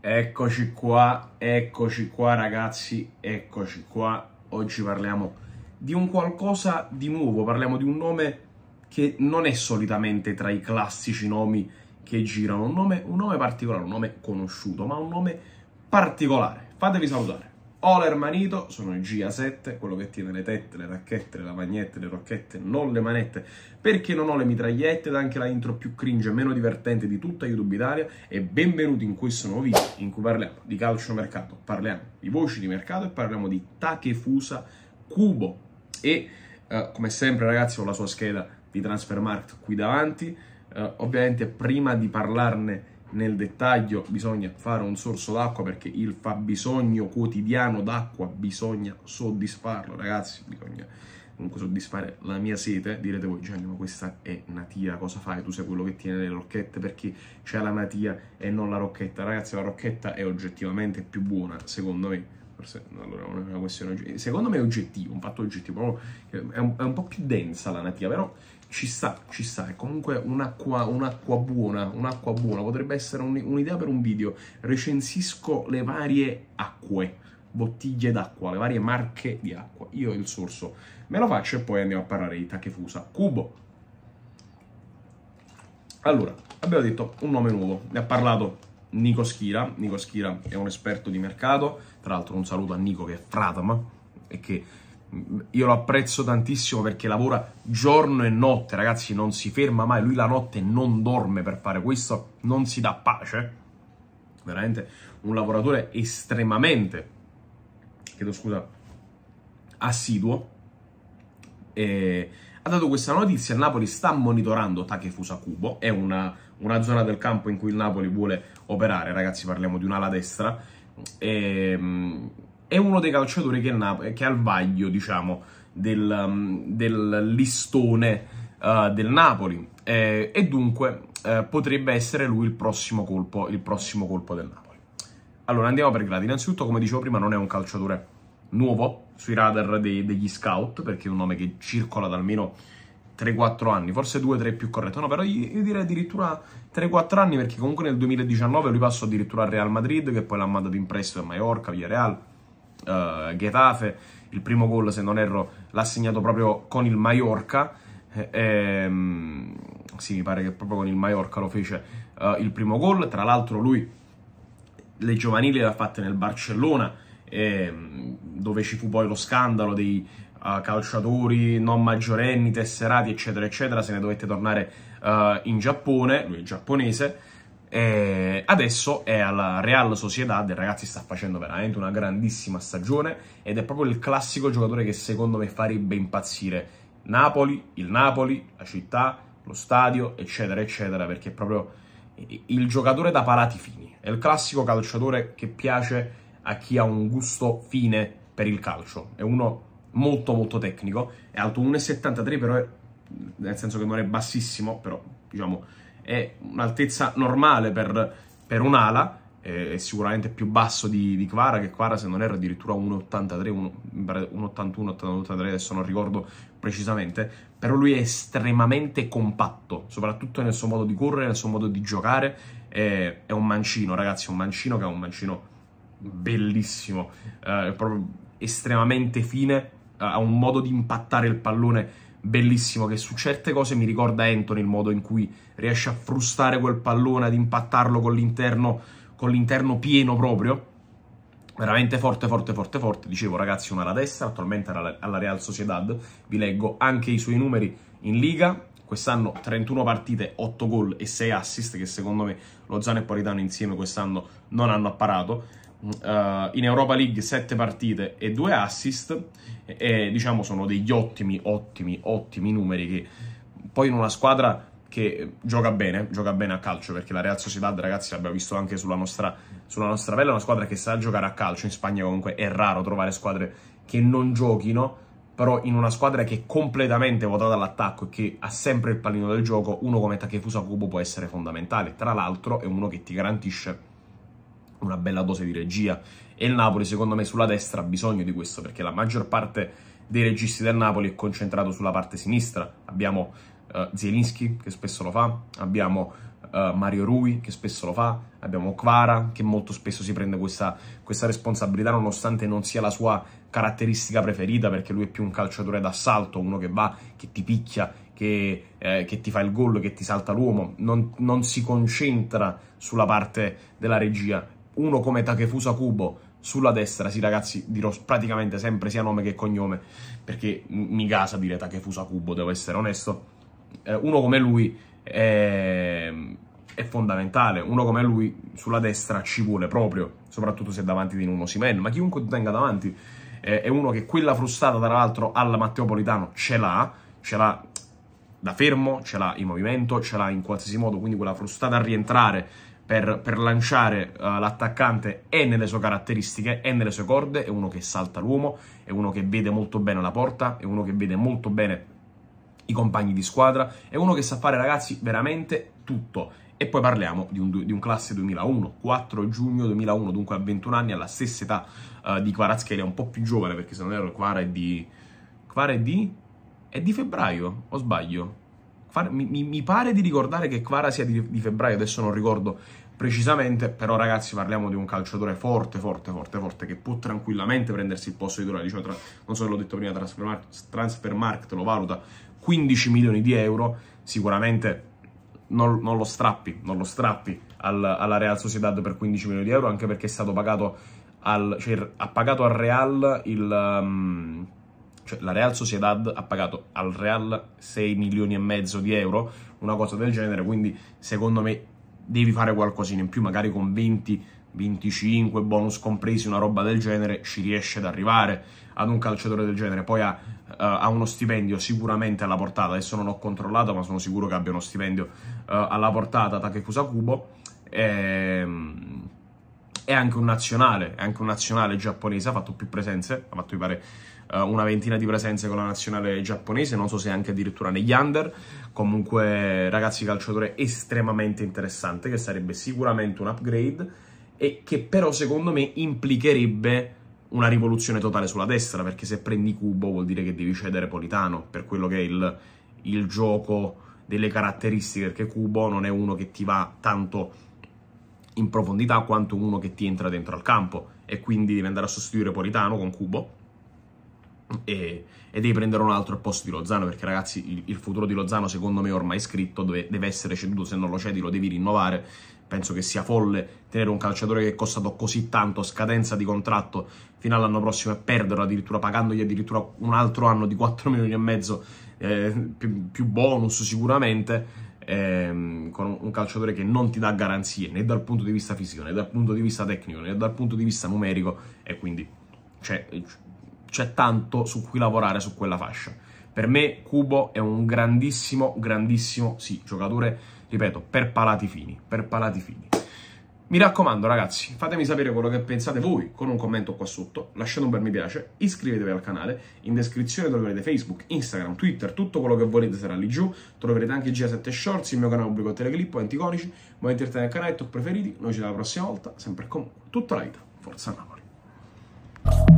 Eccoci qua, eccoci qua ragazzi, eccoci qua. Oggi parliamo di un qualcosa di nuovo, parliamo di un nome che non è solitamente tra i classici nomi che girano, un nome, un nome particolare, un nome conosciuto, ma un nome particolare. Fatevi salutare. Oler Manito sono il GA7, quello che tiene le tette, le racchette, le lavagnette, le rocchette, non le manette, perché non ho le mitragliette ed anche la intro più cringe e meno divertente di tutta YouTube Italia e benvenuti in questo nuovo video in cui parliamo di calcio mercato, parliamo di voci di mercato e parliamo di Takefusa Cubo e eh, come sempre ragazzi ho la sua scheda di Transfermarkt qui davanti, eh, ovviamente prima di parlarne nel dettaglio bisogna fare un sorso d'acqua perché il fabbisogno quotidiano d'acqua bisogna soddisfarlo, ragazzi, bisogna comunque soddisfare la mia sete, direte voi Gianni ma questa è natia, cosa fai? Tu sei quello che tiene le rocchette perché c'è la natia e non la rocchetta, ragazzi la rocchetta è oggettivamente più buona secondo me, forse allora non è una questione secondo me è oggettivo, un fatto oggettivo, è un, è un po' più densa la natia però ci sta, ci sta, è comunque un'acqua, un'acqua buona, un'acqua buona, potrebbe essere un, un'idea per un video, recensisco le varie acque, bottiglie d'acqua, le varie marche di acqua, io il sorso me lo faccio e poi andiamo a parlare di Takefusa, Cubo. Allora, abbiamo detto un nome nuovo, ne ha parlato Nico Schira, Nico Schira è un esperto di mercato, tra l'altro un saluto a Nico che è Fratama e che io lo apprezzo tantissimo perché lavora giorno e notte, ragazzi, non si ferma mai, lui la notte non dorme per fare questo, non si dà pace. Veramente un lavoratore estremamente, chiedo scusa, assiduo. E ha dato questa notizia, il Napoli sta monitorando Takefusa Cubo, è una, una zona del campo in cui il Napoli vuole operare, ragazzi, parliamo di un'ala destra. E, ehm, è uno dei calciatori che, Napoli, che è al vaglio, diciamo, del, um, del listone uh, del Napoli. Eh, e dunque eh, potrebbe essere lui il prossimo, colpo, il prossimo colpo del Napoli. Allora, andiamo per gradi. Innanzitutto, come dicevo prima, non è un calciatore nuovo sui radar dei, degli scout, perché è un nome che circola da almeno 3-4 anni, forse 2-3 è più corretto, no, però io direi addirittura 3-4 anni perché comunque nel 2019 lui passò addirittura al Real Madrid, che poi l'ha mandato in prestito a Mallorca, via Real, uh, Getafe, il primo gol se non erro l'ha segnato proprio con il Mallorca, e, eh, e, ehm, sì mi pare che proprio con il Mallorca lo fece uh, il primo gol, tra l'altro lui le giovanili le ha fatte nel Barcellona, e, ehm, dove ci fu poi lo scandalo dei uh, calciatori non maggiorenni, tesserati eccetera eccetera, se ne dovette tornare in Giappone, lui è giapponese, e eh, adesso è alla Real Sociedad, il ragazzi sta facendo veramente una grandissima stagione ed è proprio il classico giocatore che secondo me farebbe impazzire Napoli, il Napoli, la città, lo stadio, eccetera, eccetera, perché è proprio il giocatore da palati fini, è il classico calciatore che piace a chi ha un gusto fine per il calcio, è uno molto molto tecnico, è alto 1,73 però è, nel senso che non è bassissimo, però diciamo è un'altezza normale per, per un'ala, è, sicuramente più basso di, di Kvara, che Kvara se non era addirittura 1,83, 1,81, 83 adesso non ricordo precisamente, però lui è estremamente compatto, soprattutto nel suo modo di correre, nel suo modo di giocare, è, è un mancino ragazzi, un mancino che è un mancino bellissimo, eh, proprio estremamente fine, ha un modo di impattare il pallone bellissimo che su certe cose mi ricorda Anthony il modo in cui riesce a frustare quel pallone, ad impattarlo con l'interno, con l'interno pieno proprio. Veramente forte, forte, forte, forte. Dicevo ragazzi, una alla destra, attualmente alla Real Sociedad. Vi leggo anche i suoi numeri in Liga. Quest'anno 31 partite, 8 gol e 6 assist, che secondo me lo Zano e Politano insieme quest'anno non hanno apparato. Uh, in Europa League 7 partite e 2 assist e, diciamo sono degli ottimi ottimi ottimi numeri che poi in una squadra che gioca bene, gioca bene a calcio perché la Real Sociedad ragazzi l'abbiamo visto anche sulla nostra, sulla nostra pelle, è una squadra che sa giocare a calcio, in Spagna comunque è raro trovare squadre che non giochino però in una squadra che è completamente votata all'attacco e che ha sempre il pallino del gioco, uno come Takefusa Kubo può essere fondamentale, tra l'altro è uno che ti garantisce una bella dose di regia e il Napoli secondo me sulla destra ha bisogno di questo perché la maggior parte dei registi del Napoli è concentrato sulla parte sinistra. Abbiamo uh, Zielinski che spesso lo fa, abbiamo uh, Mario Rui che spesso lo fa, abbiamo Quara, che molto spesso si prende questa, questa, responsabilità nonostante non sia la sua caratteristica preferita perché lui è più un calciatore d'assalto, uno che va, che ti picchia, che, eh, che ti fa il gol, che ti salta l'uomo, non, non si concentra sulla parte della regia uno come Takefusa Kubo sulla destra, sì ragazzi, dirò praticamente sempre sia nome che cognome, perché mi gasa dire Takefusa Kubo, devo essere onesto, eh, uno come lui è, è, fondamentale, uno come lui sulla destra ci vuole proprio, soprattutto se è davanti di uno Simen, ma chiunque tu tenga davanti, eh, è uno che quella frustata tra l'altro alla Matteo Politano ce l'ha, ce l'ha da fermo, ce l'ha in movimento, ce l'ha in qualsiasi modo, quindi quella frustata a rientrare per, per lanciare uh, l'attaccante è nelle sue caratteristiche, è nelle sue corde, è uno che salta l'uomo, è uno che vede molto bene la porta, è uno che vede molto bene i compagni di squadra, è uno che sa fare ragazzi veramente tutto. E poi parliamo di un, di un classe 2001, 4 giugno 2001, dunque a 21 anni, alla stessa età uh, di Kvaratskhelia, un po' più giovane perché se non erro Kvara è di... Kvara è di... è di febbraio, o sbaglio? mi, mi, pare di ricordare che Quara sia di, di, febbraio, adesso non ricordo precisamente, però ragazzi parliamo di un calciatore forte, forte, forte, forte, che può tranquillamente prendersi il posto di Dorelli, cioè tra, non so se l'ho detto prima, Transfermarkt, Transfermarkt lo valuta 15 milioni di euro, sicuramente non, non lo strappi, non lo strappi al, alla Real Sociedad per 15 milioni di euro, anche perché è stato pagato al, cioè, ha pagato al Real il... Um, cioè, la Real Sociedad ha pagato al Real 6 milioni e mezzo di euro, una cosa del genere, quindi secondo me devi fare qualcosina in più, magari con 20, 25 bonus compresi, una roba del genere, ci riesce ad arrivare ad un calciatore del genere. Poi ha, uh, ha uno stipendio sicuramente alla portata, adesso non ho controllato, ma sono sicuro che abbia uno stipendio uh, alla portata Takefusa Kubo. Ehm è anche un nazionale, è anche un nazionale giapponese, ha fatto più presenze, ha fatto mi pare eh, una ventina di presenze con la nazionale giapponese, non so se anche addirittura negli under. Comunque, ragazzi, calciatore estremamente interessante, che sarebbe sicuramente un upgrade e che però secondo me implicherebbe una rivoluzione totale sulla destra, perché se prendi Cubo vuol dire che devi cedere Politano per quello che è il, il gioco delle caratteristiche, perché Cubo non è uno che ti va tanto in profondità quanto uno che ti entra dentro al campo e quindi devi andare a sostituire Politano con Cubo e, e devi prendere un altro al posto di Lozano perché ragazzi il, il futuro di Lozano secondo me è ormai scritto dove, deve essere ceduto se non lo cedi lo devi rinnovare penso che sia folle tenere un calciatore che è costato così tanto scadenza di contratto fino all'anno prossimo e perderlo addirittura pagandogli addirittura un altro anno di 4 milioni e mezzo eh, più, più bonus sicuramente ehm, con un calciatore che non ti dà garanzie né dal punto di vista fisico, né dal punto di vista tecnico, né dal punto di vista numerico e quindi c'è, c'è tanto su cui lavorare su quella fascia. Per me Cubo è un grandissimo, grandissimo, sì, giocatore, ripeto, per palati fini, per palati fini. Mi raccomando ragazzi, fatemi sapere quello che pensate voi con un commento qua sotto, lasciate un bel mi piace, iscrivetevi al canale, in descrizione troverete Facebook, Instagram, Twitter, tutto quello che volete sarà lì giù, troverete anche G7 Shorts, il mio canale pubblico Teleclip, anticonici, momenti nel canale, top preferiti, noi ci vediamo la prossima volta, sempre e comunque, tutta la vita, forza Napoli!